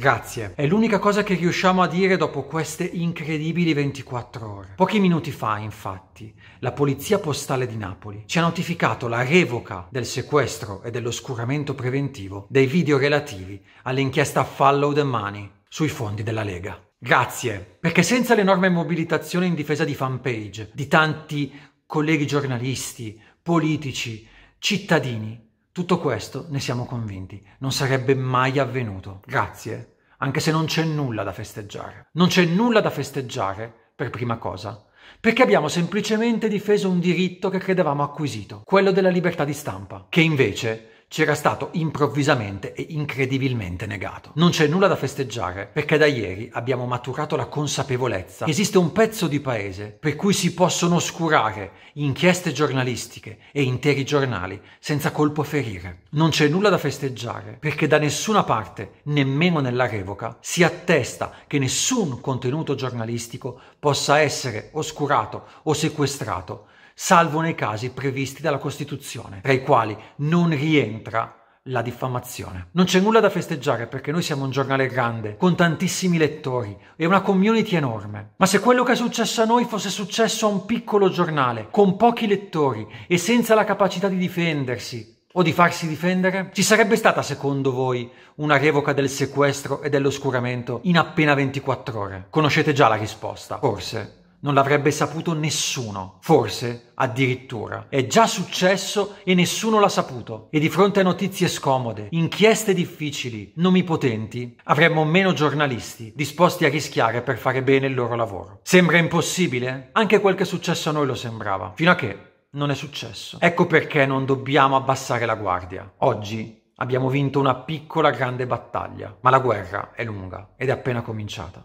Grazie. È l'unica cosa che riusciamo a dire dopo queste incredibili 24 ore. Pochi minuti fa, infatti, la Polizia Postale di Napoli ci ha notificato la revoca del sequestro e dell'oscuramento preventivo dei video relativi all'inchiesta Follow the Money sui fondi della Lega. Grazie, perché senza l'enorme mobilitazione in difesa di fanpage di tanti colleghi giornalisti, politici, cittadini, tutto questo, ne siamo convinti, non sarebbe mai avvenuto. Grazie, anche se non c'è nulla da festeggiare. Non c'è nulla da festeggiare, per prima cosa, perché abbiamo semplicemente difeso un diritto che credevamo acquisito, quello della libertà di stampa, che invece ci era stato improvvisamente e incredibilmente negato. Non c'è nulla da festeggiare, perché da ieri abbiamo maturato la consapevolezza che esiste un pezzo di paese per cui si possono oscurare inchieste giornalistiche e interi giornali senza colpo ferire. Non c'è nulla da festeggiare, perché da nessuna parte, nemmeno nella revoca, si attesta che nessun contenuto giornalistico possa essere oscurato o sequestrato salvo nei casi previsti dalla Costituzione, tra i quali non rientra la diffamazione. Non c'è nulla da festeggiare perché noi siamo un giornale grande, con tantissimi lettori e una community enorme. Ma se quello che è successo a noi fosse successo a un piccolo giornale, con pochi lettori e senza la capacità di difendersi o di farsi difendere, ci sarebbe stata secondo voi una revoca del sequestro e dell'oscuramento in appena 24 ore? Conoscete già la risposta. Forse non l'avrebbe saputo nessuno, forse addirittura. È già successo e nessuno l'ha saputo. E di fronte a notizie scomode, inchieste difficili, nomi potenti, avremmo meno giornalisti disposti a rischiare per fare bene il loro lavoro. Sembra impossibile? Anche quel che è successo a noi lo sembrava, fino a che non è successo. Ecco perché non dobbiamo abbassare la guardia. Oggi abbiamo vinto una piccola grande battaglia, ma la guerra è lunga ed è appena cominciata.